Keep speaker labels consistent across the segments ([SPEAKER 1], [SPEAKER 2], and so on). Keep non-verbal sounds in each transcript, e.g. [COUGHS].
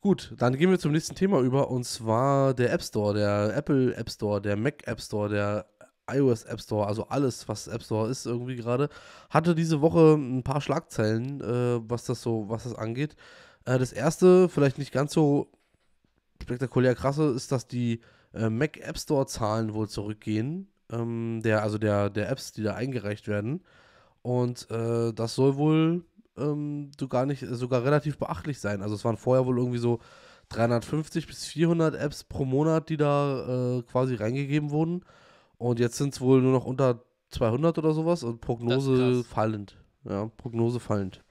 [SPEAKER 1] Gut, dann gehen wir zum nächsten Thema über und zwar der App Store, der Apple App Store, der Mac App Store, der iOS App Store, also alles, was App Store ist irgendwie gerade, hatte diese Woche ein paar Schlagzeilen, äh, was das so, was das angeht. Äh, das erste, vielleicht nicht ganz so spektakulär krasse, ist, dass die äh, Mac App Store Zahlen wohl zurückgehen, ähm, der, also der, der Apps, die da eingereicht werden. Und äh, das soll wohl ähm, sogar nicht, sogar relativ beachtlich sein. Also es waren vorher wohl irgendwie so 350 bis 400 Apps pro Monat, die da äh, quasi reingegeben wurden. Und jetzt sind es wohl nur noch unter 200 oder sowas und Prognose fallend. Ja, Prognose fallend.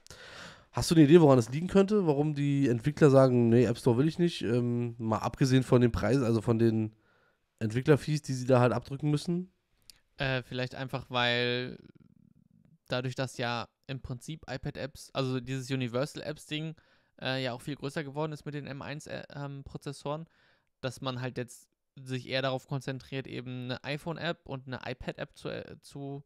[SPEAKER 1] Hast du eine Idee, woran es liegen könnte? Warum die Entwickler sagen, nee, App Store will ich nicht? Ähm, mal abgesehen von den Preisen, also von den Entwicklerfees, die sie da halt abdrücken müssen?
[SPEAKER 2] Äh, vielleicht einfach, weil dadurch, dass ja im Prinzip iPad-Apps, also dieses Universal-Apps-Ding, äh, ja auch viel größer geworden ist mit den M1-Prozessoren, äh, ähm, dass man halt jetzt sich eher darauf konzentriert, eben eine iPhone-App und eine iPad-App zu, äh, zu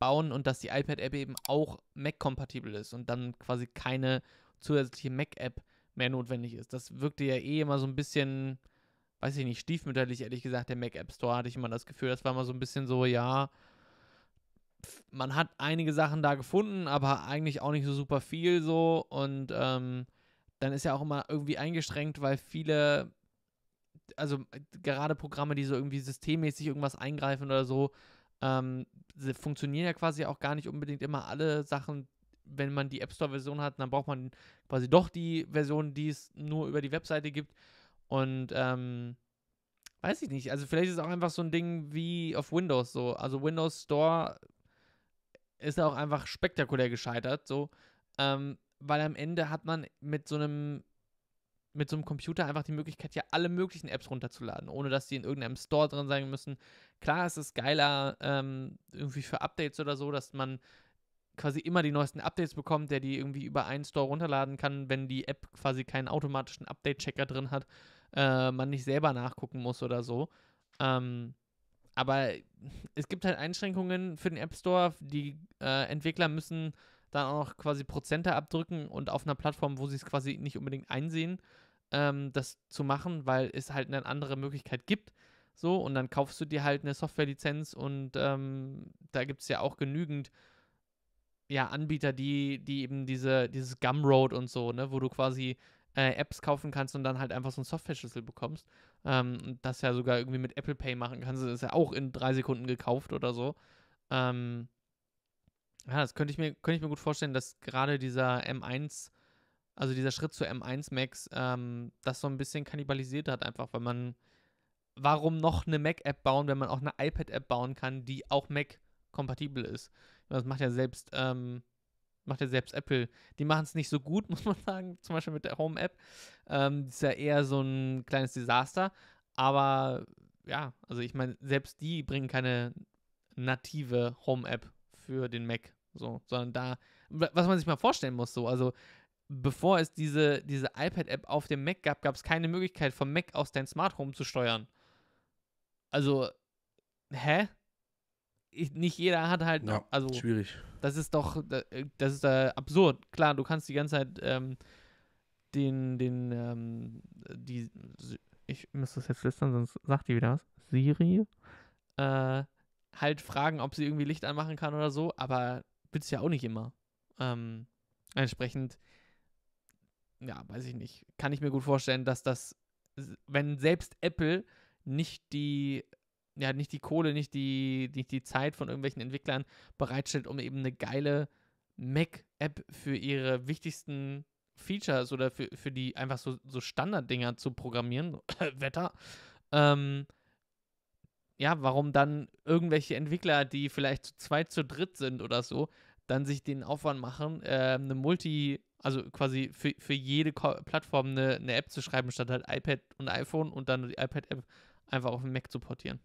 [SPEAKER 2] bauen und dass die iPad-App eben auch Mac-kompatibel ist und dann quasi keine zusätzliche Mac-App mehr notwendig ist. Das wirkte ja eh immer so ein bisschen, weiß ich nicht, stiefmütterlich, ehrlich gesagt, der Mac App Store hatte ich immer das Gefühl, das war immer so ein bisschen so, ja, man hat einige Sachen da gefunden, aber eigentlich auch nicht so super viel so. Und ähm, dann ist ja auch immer irgendwie eingeschränkt, weil viele, also gerade Programme, die so irgendwie systemmäßig irgendwas eingreifen oder so, ähm, funktionieren ja quasi auch gar nicht unbedingt immer alle Sachen. Wenn man die App Store-Version hat, dann braucht man quasi doch die Version, die es nur über die Webseite gibt. Und ähm, weiß ich nicht. Also vielleicht ist es auch einfach so ein Ding wie auf Windows so. Also Windows Store ist er auch einfach spektakulär gescheitert, so. Ähm, weil am Ende hat man mit so einem mit so einem Computer einfach die Möglichkeit, ja alle möglichen Apps runterzuladen, ohne dass die in irgendeinem Store drin sein müssen. Klar ist es geiler ähm, irgendwie für Updates oder so, dass man quasi immer die neuesten Updates bekommt, der die irgendwie über einen Store runterladen kann, wenn die App quasi keinen automatischen Update-Checker drin hat, äh, man nicht selber nachgucken muss oder so. Ähm, aber es gibt halt Einschränkungen für den App Store. Die äh, Entwickler müssen dann auch noch quasi Prozente abdrücken und auf einer Plattform, wo sie es quasi nicht unbedingt einsehen, ähm, das zu machen, weil es halt eine andere Möglichkeit gibt. So, und dann kaufst du dir halt eine Softwarelizenz und ähm, da gibt es ja auch genügend ja, Anbieter, die, die eben diese, dieses Gumroad und so, ne, wo du quasi äh, Apps kaufen kannst und dann halt einfach so einen Software-Schlüssel bekommst ähm, das ja sogar irgendwie mit Apple Pay machen kannst. Das ist ja auch in drei Sekunden gekauft oder so. Ähm, ja, das könnte ich, mir, könnte ich mir gut vorstellen, dass gerade dieser M1, also dieser Schritt zu M1 Max, ähm, das so ein bisschen kannibalisiert hat, einfach, weil man, warum noch eine Mac-App bauen, wenn man auch eine iPad-App bauen kann, die auch Mac-kompatibel ist? Das macht ja selbst ähm, macht ja selbst Apple. Die machen es nicht so gut, [LAUGHS] muss man sagen, zum Beispiel mit der Home-App. Ähm, ist ja eher so ein kleines Desaster. Aber ja, also ich meine, selbst die bringen keine native Home-App für den Mac. So, sondern da, was man sich mal vorstellen muss, so, also bevor es diese, diese iPad-App auf dem Mac gab, gab es keine Möglichkeit, vom Mac aus dein Smart Home zu steuern. Also, hä? nicht jeder hat halt noch, ja, also schwierig. Das ist doch, äh, das ist äh, absurd. Klar, du kannst die ganze Zeit ähm, den, den, ähm, die, ich müsste das jetzt listern, sonst sagt die wieder was. Siri, äh, halt fragen, ob sie irgendwie Licht anmachen kann oder so, aber willst ja auch nicht immer. Ähm, entsprechend, ja, weiß ich nicht. Kann ich mir gut vorstellen, dass das, wenn selbst Apple nicht die ja, nicht die Kohle, nicht die, nicht die Zeit von irgendwelchen Entwicklern bereitstellt, um eben eine geile Mac-App für ihre wichtigsten Features oder für, für die einfach so, so Standard-Dinger zu programmieren, [COUGHS] Wetter, ähm, ja, warum dann irgendwelche Entwickler, die vielleicht zu zweit, zu dritt sind oder so, dann sich den Aufwand machen, äh, eine Multi, also quasi für, für jede Ko Plattform eine, eine App zu schreiben, statt halt iPad und iPhone und dann die iPad-App einfach auf dem Mac zu portieren.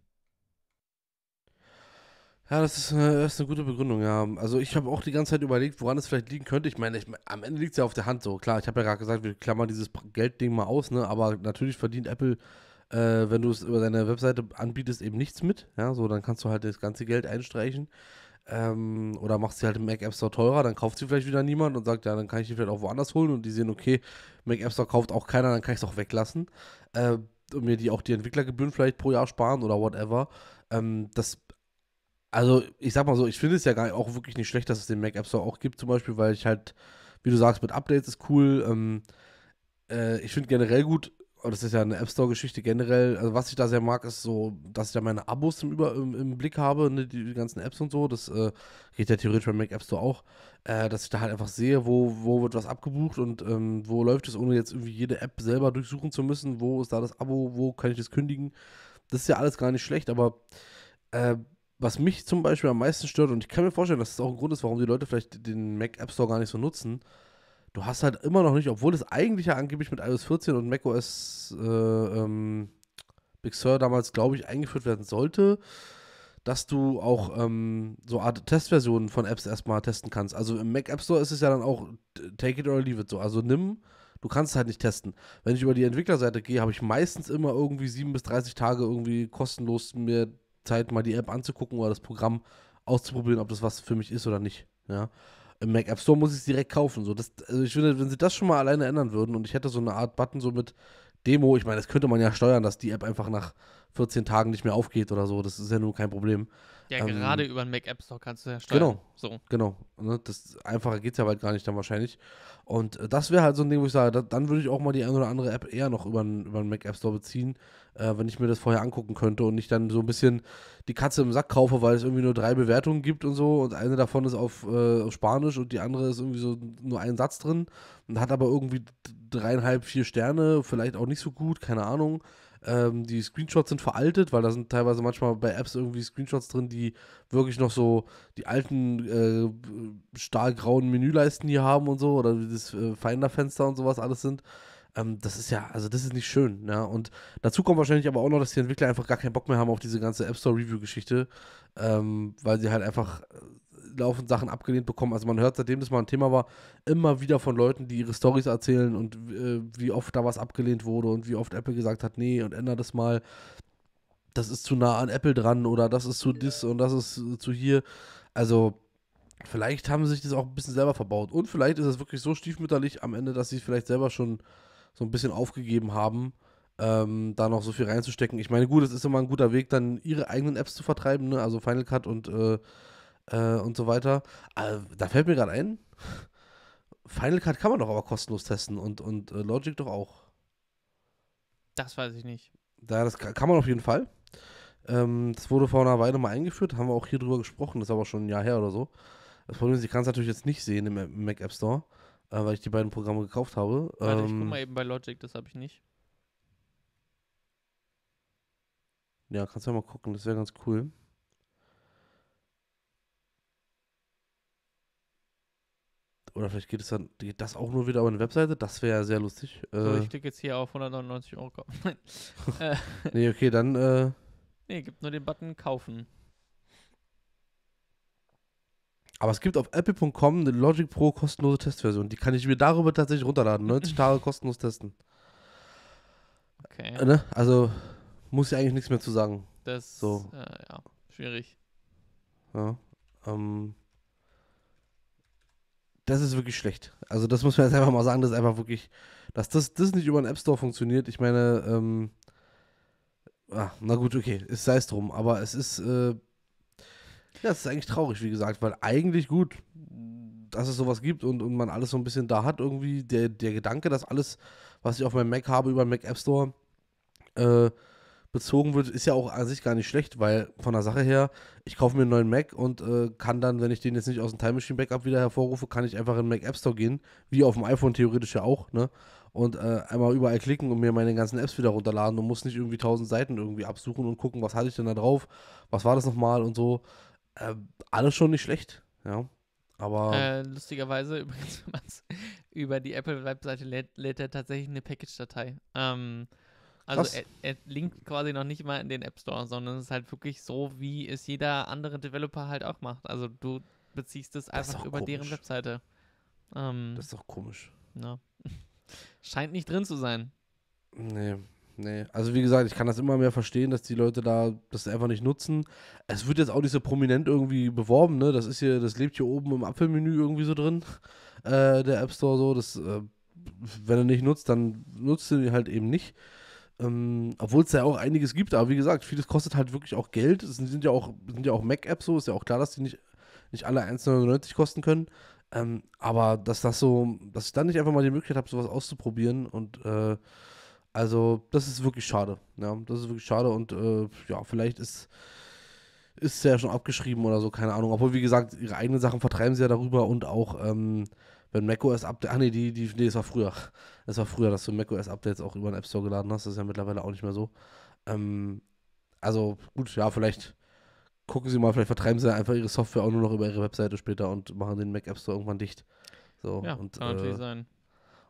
[SPEAKER 1] Ja, das ist, eine, das ist eine gute Begründung, ja. Also ich habe auch die ganze Zeit überlegt, woran es vielleicht liegen könnte. Ich meine, ich, am Ende liegt es ja auf der Hand so. Klar, ich habe ja gerade gesagt, wir klammern dieses Geldding mal aus, ne? Aber natürlich verdient Apple, äh, wenn du es über deine Webseite anbietest, eben nichts mit. Ja, so, dann kannst du halt das ganze Geld einstreichen. Ähm, oder machst sie halt im Mac App Store teurer, dann kauft sie vielleicht wieder niemand und sagt, ja, dann kann ich die vielleicht auch woanders holen und die sehen, okay, Mac App Store kauft auch keiner, dann kann ich es auch weglassen. Äh, und mir die auch die Entwicklergebühren vielleicht pro Jahr sparen oder whatever. Ähm, das also ich sag mal so, ich finde es ja gar auch wirklich nicht schlecht, dass es den Mac App Store auch gibt, zum Beispiel, weil ich halt, wie du sagst, mit Updates ist cool. Ähm, äh, ich finde generell gut, aber das ist ja eine App Store-Geschichte generell. Also, was ich da sehr mag, ist so, dass ich da meine Abos im, Über im, im Blick habe, ne, die, die, ganzen Apps und so. Das äh, geht ja theoretisch beim Mac App Store auch. Äh, dass ich da halt einfach sehe, wo, wo wird was abgebucht und ähm, wo läuft es, ohne jetzt irgendwie jede App selber durchsuchen zu müssen. Wo ist da das Abo? Wo kann ich das kündigen? Das ist ja alles gar nicht schlecht, aber. Äh, was mich zum Beispiel am meisten stört, und ich kann mir vorstellen, dass das auch ein Grund ist, warum die Leute vielleicht den Mac App Store gar nicht so nutzen, du hast halt immer noch nicht, obwohl es eigentlich ja angeblich mit iOS 14 und macOS äh, ähm, Big Sur damals, glaube ich, eingeführt werden sollte, dass du auch ähm, so Art Testversionen von Apps erstmal testen kannst. Also im Mac App Store ist es ja dann auch Take it or leave it so. Also nimm, du kannst es halt nicht testen. Wenn ich über die Entwicklerseite gehe, habe ich meistens immer irgendwie 7 bis 30 Tage irgendwie kostenlos mir Zeit, mal die App anzugucken oder das Programm auszuprobieren, ob das was für mich ist oder nicht. Ja? Im Mac App Store muss ich es direkt kaufen. So. Das, also ich finde, wenn sie das schon mal alleine ändern würden und ich hätte so eine Art Button so mit Demo, ich meine, das könnte man ja steuern, dass die App einfach nach 14 Tagen nicht mehr aufgeht oder so. Das ist ja nun kein Problem. Ja, ähm, gerade über den Mac App Store kannst du ja steuern. Genau. So. Genau. Ne? Das einfacher geht es ja bald gar nicht dann wahrscheinlich. Und äh, das wäre halt so ein Ding, wo ich sage, da, dann würde ich auch mal die eine oder andere App eher noch über den, über den Mac App Store beziehen, äh, wenn ich mir das vorher angucken könnte und nicht dann so ein bisschen die Katze im Sack kaufe, weil es irgendwie nur drei Bewertungen gibt und so. Und eine davon ist auf, äh, auf Spanisch und die andere ist irgendwie so nur ein Satz drin und hat aber irgendwie dreieinhalb, vier Sterne, vielleicht auch nicht so gut, keine Ahnung. Ähm, die Screenshots sind veraltet, weil da sind teilweise manchmal bei Apps irgendwie Screenshots drin, die wirklich noch so die alten äh, stahlgrauen Menüleisten hier haben und so oder das äh, Finder-Fenster und sowas alles sind. Ähm, das ist ja, also das ist nicht schön. Ja? Ne? Und dazu kommt wahrscheinlich aber auch noch, dass die Entwickler einfach gar keinen Bock mehr haben auf diese ganze App Store Review Geschichte, ähm, weil sie halt einfach laufend Sachen abgelehnt bekommen. Also man hört, seitdem das mal ein Thema war, immer wieder von Leuten, die ihre Stories erzählen und äh, wie oft da was abgelehnt wurde und wie oft Apple gesagt hat, nee, und ändere das mal. Das ist zu nah an Apple dran oder das ist zu dis und das ist äh, zu hier. Also vielleicht haben sie sich das auch ein bisschen selber verbaut. Und vielleicht ist es wirklich so stiefmütterlich am Ende, dass sie es vielleicht selber schon so ein bisschen aufgegeben haben, ähm, da noch so viel reinzustecken. Ich meine, gut, es ist immer ein guter Weg, dann ihre eigenen Apps zu vertreiben, ne? also Final Cut und äh, äh, und so weiter. Aber da fällt mir gerade ein, Final Cut kann man doch aber kostenlos testen und, und äh, Logic doch auch.
[SPEAKER 2] Das weiß ich nicht.
[SPEAKER 1] Da, das kann man auf jeden Fall. Ähm, das wurde vor einer Weile mal eingeführt, haben wir auch hier drüber gesprochen, das ist aber schon ein Jahr her oder so. Das Problem ist, ich kann es natürlich jetzt nicht sehen im Mac App Store, äh, weil ich die beiden Programme gekauft habe. Warte, ähm, ich guck ähm, mal
[SPEAKER 2] eben bei Logic, das habe ich nicht.
[SPEAKER 1] Ja, kannst du ja mal gucken, das wäre ganz cool. Oder vielleicht geht es dann, geht das auch nur wieder über eine Webseite? Das wäre ja sehr lustig. So, äh, ich
[SPEAKER 2] klicke jetzt hier auf 199 Euro kaufen. [LAUGHS] [LAUGHS] Äh,
[SPEAKER 1] nee, okay, dann. Äh,
[SPEAKER 2] nee, gibt nur den Button kaufen.
[SPEAKER 1] Aber es gibt auf apple.com eine Logic Pro kostenlose Testversion. Die kann ich mir darüber tatsächlich runterladen. 90 Tage [LAUGHS] kostenlos testen. Okay. Äh, ne? Also muss ich eigentlich nichts mehr zu sagen. Das so.
[SPEAKER 2] ja, schwierig.
[SPEAKER 1] Ja. Ähm, das ist wirklich schlecht. Also das muss man jetzt einfach mal sagen, das ist einfach wirklich, dass das, das nicht über den App Store funktioniert. Ich meine, ähm, ah, na gut, okay, es sei es drum, aber es ist, äh, ja, es ist eigentlich traurig, wie gesagt, weil eigentlich gut, dass es sowas gibt und, und man alles so ein bisschen da hat, irgendwie der, der Gedanke, dass alles, was ich auf meinem Mac habe, über den Mac App Store, äh, bezogen wird, ist ja auch an sich gar nicht schlecht, weil von der Sache her, ich kaufe mir einen neuen Mac und äh, kann dann, wenn ich den jetzt nicht aus dem Time Machine Backup wieder hervorrufe, kann ich einfach in den Mac App Store gehen, wie auf dem iPhone theoretisch ja auch, ne? Und äh, einmal überall klicken und mir meine ganzen Apps wieder runterladen und muss nicht irgendwie tausend Seiten irgendwie absuchen und gucken, was hatte ich denn da drauf, was war das nochmal und so. Äh, alles schon nicht schlecht, ja. Aber. Äh,
[SPEAKER 2] lustigerweise, [LAUGHS] übrigens, über die Apple-Webseite lädt, lädt er tatsächlich eine Package-Datei. Ähm, also er, er, linkt quasi noch nicht mal in den App Store, sondern es ist halt wirklich so, wie es jeder andere Developer halt auch macht. Also du beziehst es einfach über komisch. deren Webseite. Ähm, das ist doch komisch. Ja. [LAUGHS] Scheint nicht drin zu sein.
[SPEAKER 1] Nee, nee. Also wie gesagt, ich kann das immer mehr verstehen, dass die Leute da das einfach nicht nutzen. Es wird jetzt auch nicht so prominent irgendwie beworben, ne? Das ist hier, das lebt hier oben im Apfelmenü irgendwie so drin. Äh, der App Store so, das, äh, wenn er nicht nutzt, dann nutzt er ihn halt eben nicht. Ähm, Obwohl es ja auch einiges gibt, aber wie gesagt, vieles kostet halt wirklich auch Geld. Es sind ja auch, sind ja auch Mac-Apps so, ist ja auch klar, dass die nicht, nicht alle 1,99 kosten können. Ähm, aber dass das so, dass ich dann nicht einfach mal die Möglichkeit habe, sowas auszuprobieren und äh, also das ist wirklich schade. Ja, das ist wirklich schade und äh, ja, vielleicht ist ist ja schon abgeschrieben oder so, keine Ahnung. Obwohl, wie gesagt, ihre eigenen Sachen vertreiben sie ja darüber und auch ähm, wenn macOS Update, ach nee, die, die, nee, das war früher. Das war früher, dass du macOS Updates auch über den App Store geladen hast. Das ist ja mittlerweile auch nicht mehr so. Ähm, also gut, ja, vielleicht gucken sie mal, vielleicht vertreiben sie einfach ihre Software auch nur noch über ihre Webseite später und machen den Mac App Store irgendwann dicht. So, ja, und, kann äh, natürlich sein.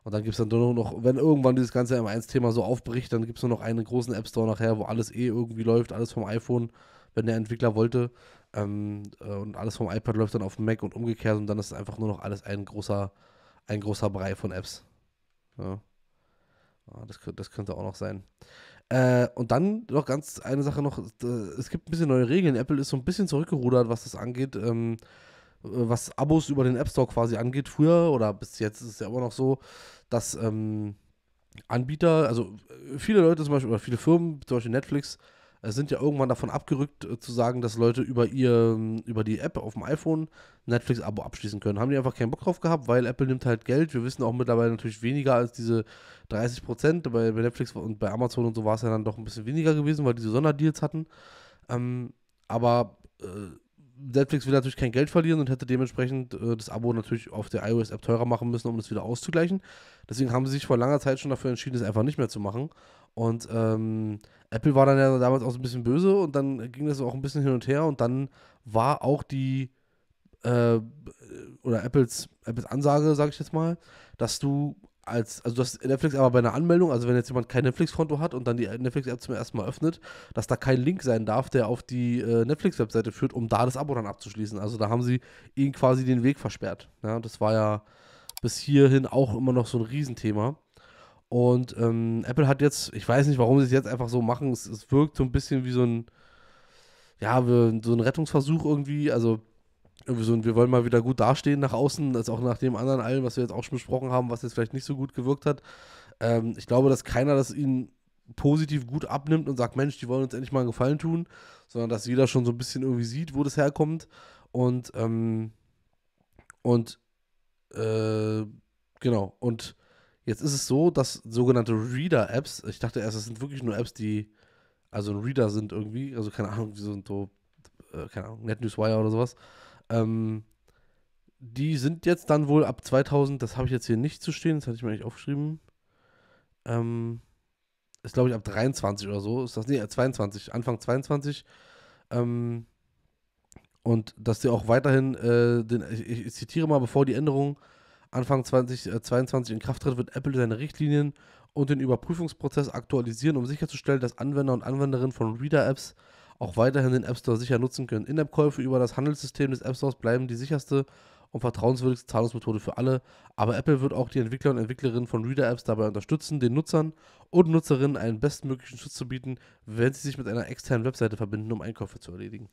[SPEAKER 1] Und dann gibt es dann nur noch, wenn irgendwann dieses ganze M1-Thema so aufbricht, dann gibt es nur noch einen großen App Store nachher, wo alles eh irgendwie läuft, alles vom iPhone, wenn der Entwickler wollte. Ähm, äh, und alles vom iPad läuft dann auf dem Mac und umgekehrt und dann ist einfach nur noch alles ein großer, ein großer Brei von Apps. Ja. Ah, das, das könnte auch noch sein. Äh, und dann noch ganz eine Sache noch, es gibt ein bisschen neue Regeln. Apple ist so ein bisschen zurückgerudert, was das angeht, ähm, äh, was Abos über den App Store quasi angeht. Früher oder bis jetzt ist es ja immer noch so, dass ähm, Anbieter, also äh, viele Leute zum Beispiel, oder viele Firmen, zum Beispiel Netflix, sind ja irgendwann davon abgerückt äh, zu sagen, dass Leute über ihr ähm, über die App auf dem iPhone Netflix-Abo abschließen können. Haben die einfach keinen Bock drauf gehabt, weil Apple nimmt halt Geld. Wir wissen auch mittlerweile natürlich weniger als diese 30 Prozent. Bei, bei, Netflix und bei Amazon und so war es ja dann doch ein bisschen weniger gewesen, weil diese Sonderdeals hatten. Ähm, aber äh, Netflix will natürlich kein Geld verlieren und hätte dementsprechend äh, das Abo natürlich auf der iOS-App teurer machen müssen, um das wieder auszugleichen. Deswegen haben sie sich vor langer Zeit schon dafür entschieden, es einfach nicht mehr zu machen. Und ähm, Apple war dann ja damals auch so ein bisschen böse und dann ging das auch ein bisschen hin und her und dann war auch die äh, oder Apples, Apples Ansage, sage ich jetzt mal, dass du als, also das Netflix aber bei einer Anmeldung, also wenn jetzt jemand kein Netflix-Konto hat und dann die Netflix-App zum ersten Mal öffnet, dass da kein Link sein darf, der auf die äh, Netflix-Webseite führt, um da das Abo dann abzuschließen. Also da haben sie ihnen quasi den Weg versperrt. Ja, das war ja bis hierhin auch immer noch so ein Riesenthema. Und ähm, Apple hat jetzt, ich weiß nicht, warum sie es jetzt einfach so machen, es, es wirkt so ein bisschen wie so ein, ja, so ein Rettungsversuch irgendwie. Also irgendwie so, und wir wollen mal wieder gut dastehen nach außen, als auch nach dem anderen allen, was wir jetzt auch schon besprochen haben, was jetzt vielleicht nicht so gut gewirkt hat. Ähm, ich glaube, dass keiner das ihnen positiv gut abnimmt und sagt, Mensch, die wollen uns endlich mal einen Gefallen tun, sondern dass jeder schon so ein bisschen irgendwie sieht, wo das herkommt. Und, ähm, und, äh, genau. Und jetzt ist es so, dass sogenannte Reader-Apps, ich dachte erst, das sind wirklich nur Apps, die, also ein Reader sind irgendwie, also keine Ahnung, wie so ein so, äh, keine Ahnung, NetNewsWire oder sowas, ähm, die sind jetzt dann wohl ab 2000, das habe ich jetzt hier nicht zu stehen, das hatte ich mir eigentlich aufgeschrieben. Ähm, ist glaube ich ab 23 oder so, ist das, nee, 22, äh, Anfang 22. Ähm, und dass die auch weiterhin, äh, den, ich, ich, zitiere mal, bevor die Änderung Anfang 2022 äh, in Kraft tritt, wird Apple seine Richtlinien und den Überprüfungsprozess aktualisieren, um sicherzustellen, dass Anwender und Anwenderinnen von Reader-Apps auch weiterhin den App Store sicher nutzen können. In-App-Käufe über das Handelssystem des App Stores bleiben die sicherste und vertrauenswürdigste Zahlungsmethode für alle, aber Apple wird auch die Entwickler und Entwicklerinnen von Reader-Apps dabei unterstützen, den Nutzern und Nutzerinnen einen bestmöglichen Schutz zu bieten, wenn sie sich mit einer externen Webseite verbinden, um Einkäufe zu erledigen.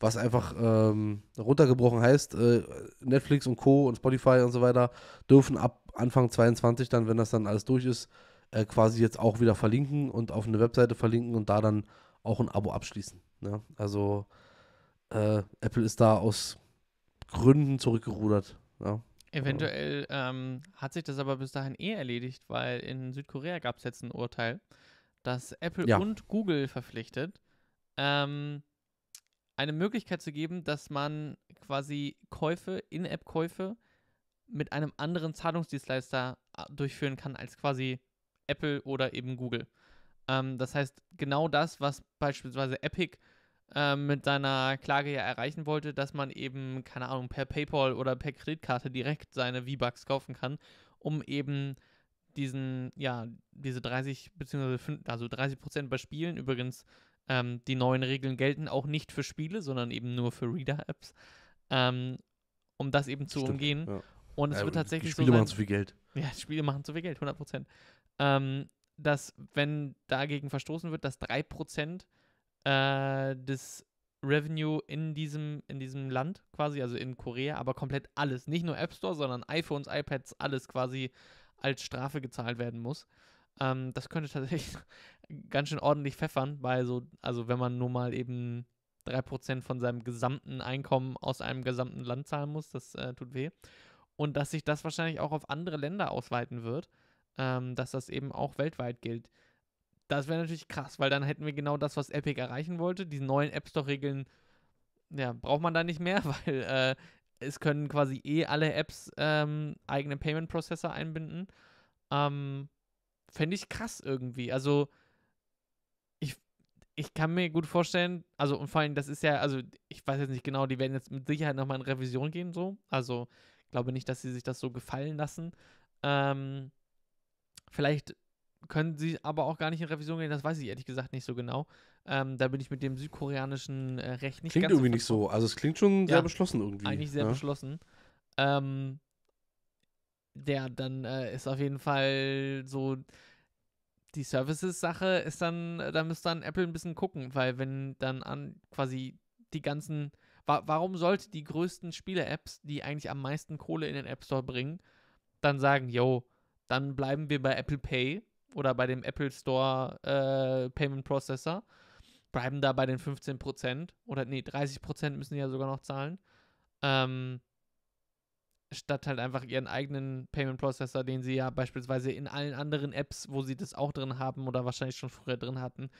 [SPEAKER 1] Was einfach ähm, runtergebrochen heißt, äh, Netflix und Co. und Spotify und so weiter dürfen ab Anfang 22 dann, wenn das dann alles durch ist, äh, quasi jetzt auch wieder verlinken und auf eine Webseite verlinken und da dann auch ein Abo abschließen. Ne? Also äh, Apple ist da aus Gründen zurückgerudert. Ja?
[SPEAKER 2] Eventuell ähm, hat sich das aber bis dahin eh erledigt, weil in Südkorea gab es jetzt ein Urteil, dass Apple ja. und Google verpflichtet, ähm, eine Möglichkeit zu geben, dass man quasi Käufe, In-App-Käufe mit einem anderen Zahlungsdienstleister äh, durchführen kann als quasi Apple oder eben Google. Ähm, das heißt, genau das, was beispielsweise Epic äh, mit seiner Klage ja erreichen wollte, dass man eben, keine Ahnung, per PayPal oder per Kreditkarte direkt seine V-Bucks kaufen kann, um eben diesen, ja, diese 30 bzw. also 30 Prozent bei Spielen übrigens. Ähm, die neuen Regeln gelten auch nicht für Spiele, sondern eben nur für Reader-Apps, ähm, um das eben zu Stimmt, umgehen. Ja. Und es ja, wird tatsächlich Spiele so. Spiele machen zu viel Geld. Ja, Spiele machen zu viel Geld, 100 Ähm, dass, wenn dagegen verstoßen wird, dass 3% äh, des Revenue in diesem, in diesem Land quasi, also in Korea, aber komplett alles, nicht nur App Store, sondern iPhones, iPads, alles quasi als Strafe gezahlt werden muss. Ähm, das könnte tatsächlich [LAUGHS] ganz schön ordentlich pfeffern, weil so, also wenn man nur mal eben 3% von seinem gesamten Einkommen aus einem gesamten Land zahlen muss, das äh, tut weh. Und dass sich das wahrscheinlich auch auf andere Länder ausweiten wird ähm, dass das eben auch weltweit gilt. Das wäre natürlich krass, weil dann hätten wir genau das, was Epic erreichen wollte. Die neuen App Store-Regeln, ja, braucht man da nicht mehr, [LAUGHS] weil äh, es können quasi eh alle Apps ähm, eigene Payment-Processor einbinden. Ähm, Fände ich krass irgendwie. Also, ich, ich kann mir gut vorstellen, also und vor allem, das ist ja, also ich weiß jetzt nicht genau, die werden jetzt mit Sicherheit nochmal in Revision gehen, so. Also, glaube nicht, dass sie sich das so gefallen lassen. Ähm, Vielleicht können sie aber auch gar nicht in Revision gehen, das weiß ich ehrlich gesagt nicht so genau. Ähm, da bin ich mit dem südkoreanischen äh, Recht nicht Klingt ganz irgendwie nicht so. Also es klingt schon sehr ja, beschlossen irgendwie. Eigentlich sehr ja. beschlossen. Ähm, ja, dann äh, ist auf jeden Fall so die Services-Sache ist dann, da müsste dann Apple ein bisschen gucken, weil wenn dann an quasi die ganzen, wa warum sollte die größten Spiele-Apps, die eigentlich am meisten Kohle in den App Store bringen, dann sagen, yo, dann bleiben wir bei Apple Pay oder bei dem Apple Store äh, Payment Processor. Bleiben da bei den 15% oder nee, 30% müssen die ja sogar noch zahlen. Ähm, statt halt einfach ihren eigenen Payment Processor, den sie ja beispielsweise in allen anderen Apps, wo sie das auch drin haben oder wahrscheinlich schon früher drin hatten,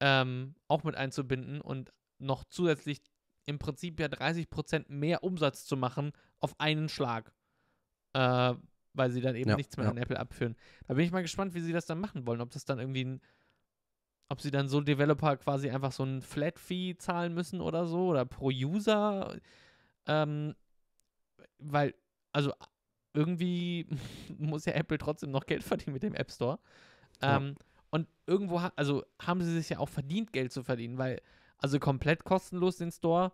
[SPEAKER 2] ähm, auch mit einzubinden und noch zusätzlich im Prinzip ja 30% mehr Umsatz zu machen auf einen Schlag. Äh, weil sie dann eben ja, nichts mehr ja. an Apple abführen. Da bin ich mal gespannt, wie sie das dann machen wollen. Ob das dann irgendwie ein, ob sie dann so Developer quasi einfach so ein Flat-Fee zahlen müssen oder so oder pro User. Ähm, weil, also irgendwie [LAUGHS] muss ja Apple trotzdem noch Geld verdienen mit dem App Store. Ähm, ja. Und irgendwo, ha also haben sie sich ja auch verdient, Geld zu verdienen, weil, also komplett kostenlos den Store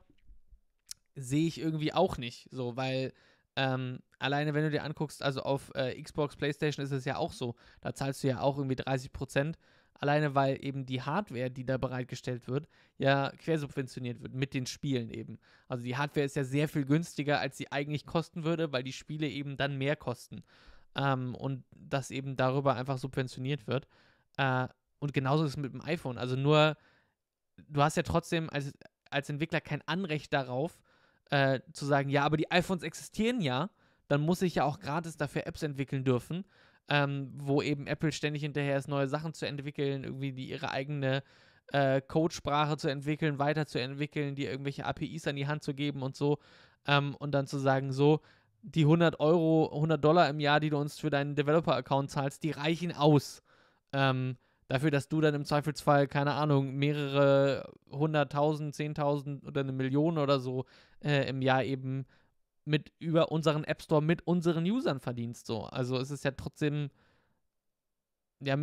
[SPEAKER 2] sehe ich irgendwie auch nicht. So, weil ähm, alleine, wenn du dir anguckst, also auf äh, Xbox, PlayStation ist es ja auch so. Da zahlst du ja auch irgendwie 30 Prozent. Alleine, weil eben die Hardware, die da bereitgestellt wird, ja quersubventioniert wird mit den Spielen eben. Also die Hardware ist ja sehr viel günstiger, als sie eigentlich kosten würde, weil die Spiele eben dann mehr kosten. Ähm, und das eben darüber einfach subventioniert wird. Äh, und genauso ist es mit dem iPhone. Also nur, du hast ja trotzdem als, als Entwickler kein Anrecht darauf, äh, zu sagen, ja, aber die iPhones existieren ja, dann muss ich ja auch gratis dafür Apps entwickeln dürfen, ähm, wo eben Apple ständig hinterher ist, neue Sachen zu entwickeln, irgendwie die ihre eigene äh, Codesprache zu entwickeln, weiterzuentwickeln, die irgendwelche APIs an die Hand zu geben und so. Ähm, und dann zu sagen, so, die 100 Euro, 100 Dollar im Jahr, die du uns für deinen Developer-Account zahlst, die reichen aus. Ähm, dafür, dass du dann im Zweifelsfall, keine Ahnung, mehrere hunderttausend, zehntausend oder eine Million oder so äh, im Jahr eben mit über unseren App Store mit unseren Usern verdienst. So. Also es ist ja trotzdem, ja,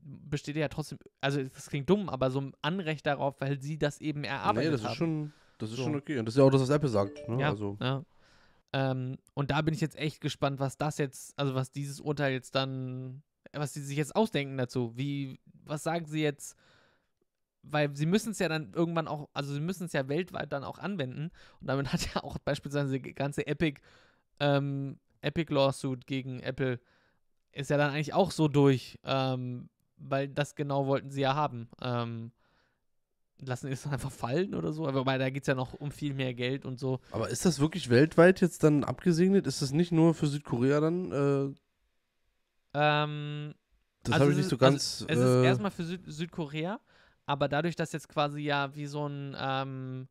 [SPEAKER 2] besteht ja trotzdem, also das klingt dumm, aber so ein Anrecht darauf, weil sie das eben erarbeitet haben. Nee, das haben. ist schon, das ist so. schon okay. Und das ist ja auch das, was Apple sagt. Ne? Ja, also. ja. Ähm, und da bin ich jetzt echt gespannt, was das jetzt, also was dieses Urteil jetzt dann, was sie sich jetzt ausdenken dazu. Wie, was sagen sie jetzt? weil sie müssen es ja dann irgendwann auch, also sie müssen es ja weltweit dann auch anwenden. Und damit [LAUGHS] hat ja auch beispielsweise die ganze Epic, ähm, Epic Lawsuit gegen Apple ist ja dann eigentlich auch so durch, ähm, weil das genau wollten sie ja haben. Ähm, lassen es [LAUGHS] einfach fallen oder so, aber da geht es ja noch um viel mehr Geld und so. Aber ist
[SPEAKER 1] das wirklich weltweit jetzt dann abgesegnet? Ist das nicht nur für Südkorea dann? Äh,
[SPEAKER 2] ähm, das also habe ich nicht so ganz. Also es ist, äh, erstmal für Süd Südkorea, aber dadurch, dass jetzt quasi ja wie so ein ähm,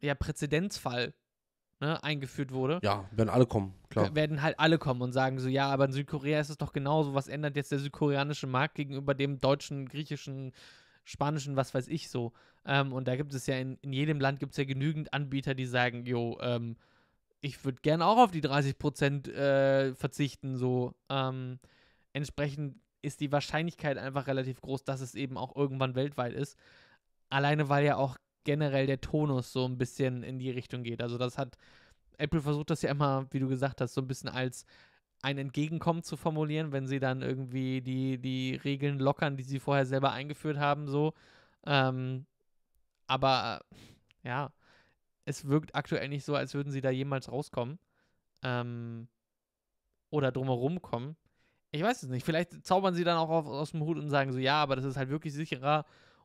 [SPEAKER 2] ja, Präzedenzfall ne, eingeführt wurde. Ja, werden alle kommen, klar. Werden halt alle kommen und sagen so, ja, aber in Südkorea ist es doch genauso. Was ändert jetzt der südkoreanische Markt gegenüber dem deutschen, griechischen, spanischen, was weiß ich so. Ähm, und da gibt es ja in, in jedem Land gibt es ja genügend Anbieter, die sagen, jo, ähm, ich würde gerne auch auf die 30 äh, verzichten, so. Ähm, entsprechend ist die Wahrscheinlichkeit einfach relativ groß, dass es eben auch irgendwann weltweit ist. Alleine weil ja auch generell der Tonus so ein bisschen in die Richtung geht. Also das hat Apple versucht das ja immer, wie du gesagt hast, so ein bisschen als ein Entgegenkommen zu formulieren, wenn sie dann irgendwie die, die Regeln lockern, die sie vorher selber eingeführt haben, so. Ähm, aber äh, ja, es wirkt aktuell nicht so, als würden sie da jemals rauskommen ähm, oder drumherum kommen. Ich weiß es nicht. Vielleicht zaubern sie dann auch auf, aus dem Hut und sagen so, ja, aber das ist halt wirklich sicherer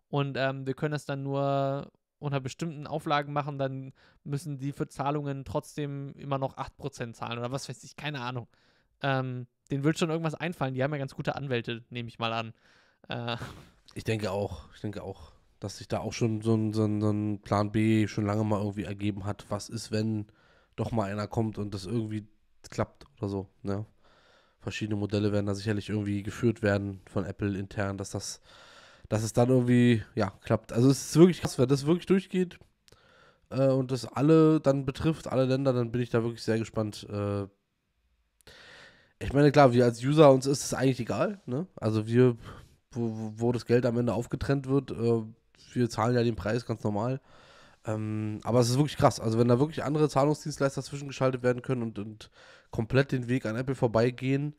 [SPEAKER 2] und ähm, wir können das dann nur unter bestimmten Auflagen machen, dann müssen die für Zahlungen trotzdem immer noch 8% zahlen oder was weiß ich, keine Ahnung. Ähm, denen wird schon irgendwas einfallen. Die haben ja ganz gute Anwälte, nehme ich mal an. Äh. Ich denke auch, ich denke auch,
[SPEAKER 1] dass sich da auch schon so ein, so, ein, so ein, Plan B schon lange mal irgendwie ergeben hat. Was ist, wenn doch mal einer kommt und das irgendwie klappt oder so, ne? verschiedene Modelle werden da sicherlich irgendwie geführt werden von Apple intern, dass das, dass es dann irgendwie, ja, klappt. Also es ist wirklich krass, wenn das wirklich durchgeht äh, und das alle dann betrifft, alle Länder, dann bin ich da wirklich sehr gespannt. Äh, ich meine, klar, wir als User uns ist es eigentlich egal, ne? Also wir, wo, wo das Geld am Ende aufgetrennt wird, äh, wir zahlen ja den Preis ganz normal. Ähm, aber es ist wirklich krass. Also, wenn da wirklich andere Zahlungsdienstleister zwischengeschaltet werden können und, und komplett den Weg an Apple vorbeigehen,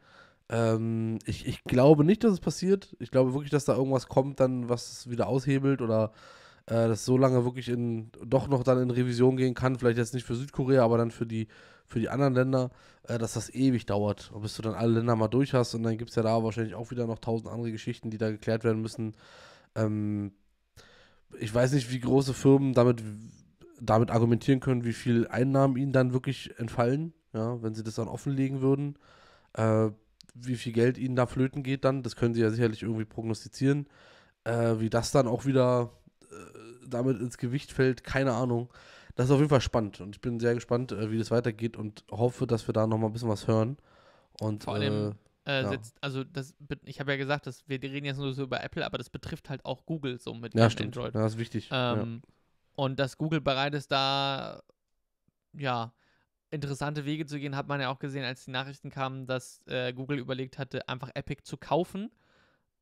[SPEAKER 1] ähm, ich, ich glaube nicht, dass es passiert. Ich glaube wirklich, dass da irgendwas kommt, dann was wieder aushebelt oder äh, das so lange wirklich in doch noch dann in Revision gehen kann. Vielleicht jetzt nicht für Südkorea, aber dann für die für die anderen Länder, äh, dass das ewig dauert, bis du dann alle Länder mal durch hast und dann gibt es ja da wahrscheinlich auch wieder noch tausend andere Geschichten, die da geklärt werden müssen. Ähm, ich weiß nicht, wie große Firmen damit, damit argumentieren können, wie viel Einnahmen ihnen dann wirklich entfallen, ja, wenn sie das dann offenlegen würden. Äh, wie viel Geld ihnen da flöten geht dann, das können sie ja sicherlich irgendwie prognostizieren. Äh, wie das dann auch wieder äh, damit ins Gewicht fällt, keine Ahnung. Das ist auf jeden Fall spannend und ich bin sehr gespannt, äh, wie das weitergeht und hoffe, dass wir da nochmal ein bisschen was hören. Und, Vor allem äh, äh, ja.
[SPEAKER 2] also das, ich habe ja gesagt, dass wir reden jetzt nur so über Apple, aber das betrifft halt auch Google so mit ja, stimmt. Android. Ja, das ist wichtig. Ähm, ja. Und dass Google bereit ist, da ja interessante Wege zu gehen, hat man ja auch gesehen, als die Nachrichten kamen, dass äh, Google überlegt hatte, einfach Epic zu kaufen,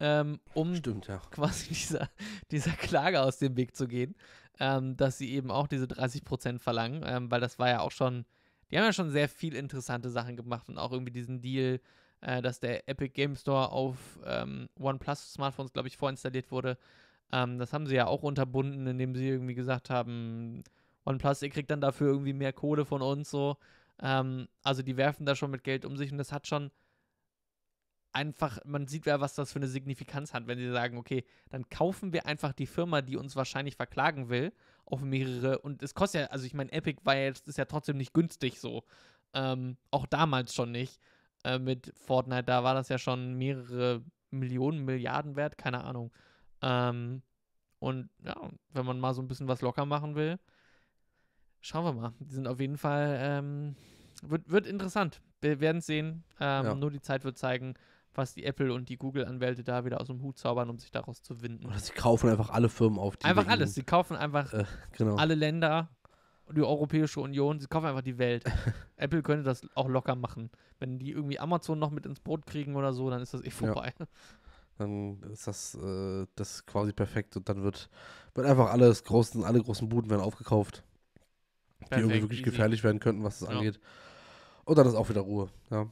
[SPEAKER 2] ähm, um Stimmt, ja. quasi [LAUGHS] dieser, dieser Klage aus dem Weg zu gehen, ähm, dass sie eben auch diese 30% verlangen, ähm, weil das war ja auch schon, die haben ja schon sehr viel interessante Sachen gemacht und auch irgendwie diesen Deal äh, dass der Epic Game Store auf ähm, OnePlus-Smartphones, glaube ich, vorinstalliert wurde. Ähm, das haben sie ja auch unterbunden, indem sie irgendwie gesagt haben, OnePlus, ihr kriegt dann dafür irgendwie mehr Kohle von uns so. Ähm, also die werfen da schon mit Geld um sich und das hat schon einfach, man sieht ja, was das für eine Signifikanz hat, wenn sie sagen, okay, dann kaufen wir einfach die Firma, die uns wahrscheinlich verklagen will, auf mehrere, und es kostet ja, also ich meine, Epic war jetzt, ist ja trotzdem nicht günstig so. Ähm, auch damals schon nicht. Äh, mit Fortnite, da war das ja schon mehrere Millionen, Milliarden wert, keine Ahnung. Ähm, und ja, wenn man mal so ein bisschen was locker machen will, schauen wir mal. Die sind auf jeden Fall, ähm, wird, wird interessant. Wir werden es sehen. Ähm, ja. Nur die Zeit wird zeigen, was die Apple und die Google-Anwälte da wieder aus dem Hut zaubern, um sich daraus zu winden. Oder sie kaufen einfach alle Firmen auf. Die einfach alles. Sie kaufen einfach äh, genau. alle Länder die Europäische Union, sie kaufen einfach die Welt. [LAUGHS] Apple könnte das auch locker machen. Wenn die irgendwie Amazon noch mit ins Boot kriegen oder so, dann ist das eh vorbei.
[SPEAKER 1] Ja. [LAUGHS] Dann ist das, äh, das quasi perfekt und dann wird, wird einfach alles großen, alle großen Buden werden aufgekauft, perfekt, die irgendwie wirklich easy. gefährlich werden könnten, was das ja. angeht. Und dann ist auch wieder Ruhe. Ja.